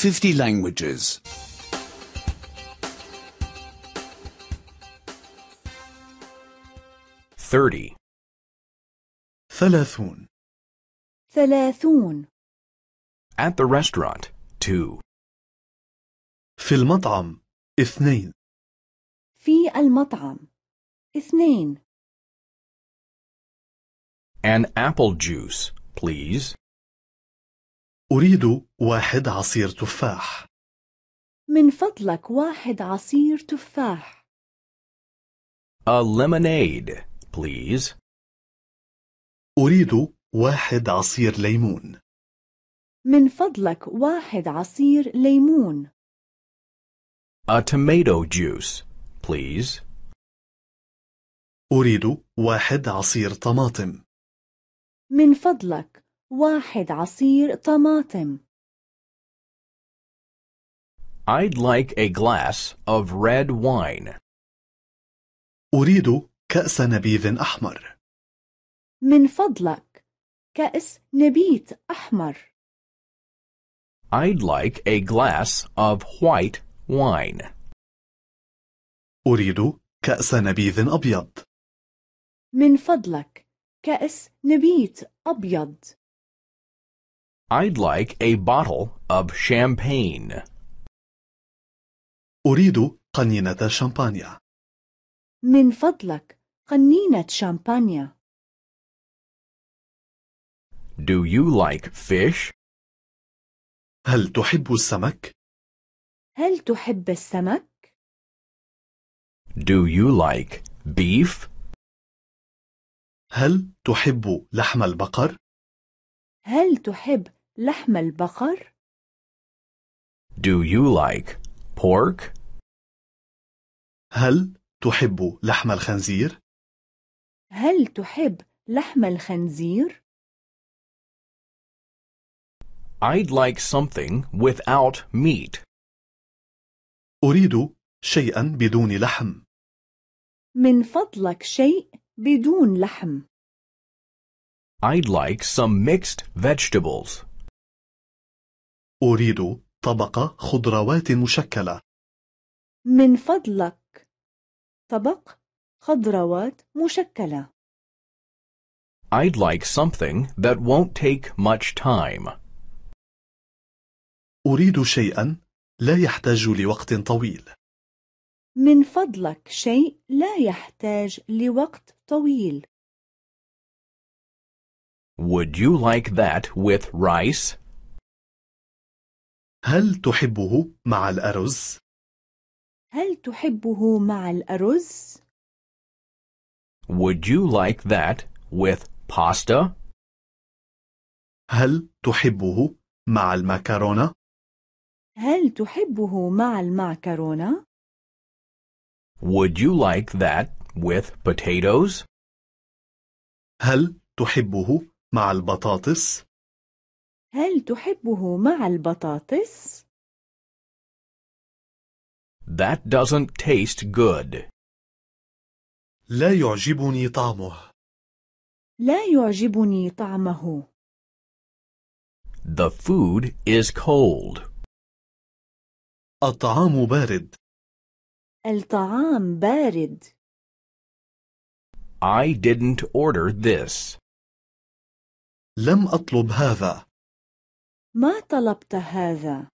50 languages. 30. Thalathun. Thalathun. At the restaurant, 2. في المطعم اثنين في المطعم اثنين An apple juice, please. أريد واحد عصير تفاح من فضلك واحد عصير تفاح A lemonade, please. أريد واحد عصير ليمون من فضلك واحد عصير ليمون A tomato juice, please. أريد واحد عصير طماطم من فضلك واحد عصير طماطم. I'd like a glass of red wine. أريد كأس نبيذ أحمر. من فضلك كأس نبيت أحمر. I'd like a glass of white wine. أريد كأس نبيذ أبيض. من فضلك كأس نبيت أبيض. I'd like a bottle of champagne. أريد قنينة شامبانيا. من فضلك قنينة شامبانيا. Do you like fish? هل تحب السمك؟ هل تحب السمك؟ Do you like beef? هل تحب لحم البقر؟ هل تحب لحم البقر؟ Do you like pork? هل تحب لحم الخنزير؟ هل تحب لحم الخنزير؟ I'd like something without meat. أريد شيئا بدون لحم. من فضلك شيء بدون لحم. I'd like some mixed vegetables. أريد طبق خضروات مشكلة. من فضلك طبق خضروات مشكلة. I'd like something that won't take much time. أريد شيئا لا يحتاج لوقت طويل. من فضلك شيء لا يحتاج لوقت طويل. Would you like that with rice? هل تحبه مع الأرز؟ هل تحبه مع الأرز؟ Would you like that with pasta? هل تحبه مع المكرونة؟ هل تحبه مع المعكرونة؟ Would you like that with potatoes? هل تحبه مع البطاطس؟ هل تحبه مع البطاطس؟ That doesn't taste good. لا يعجبني طعمه. لا يعجبني طعمه. The food is cold. الطعام بارد. الطعام بارد. I didn't order this. لم أطلب هذا. ما طلبت هذا؟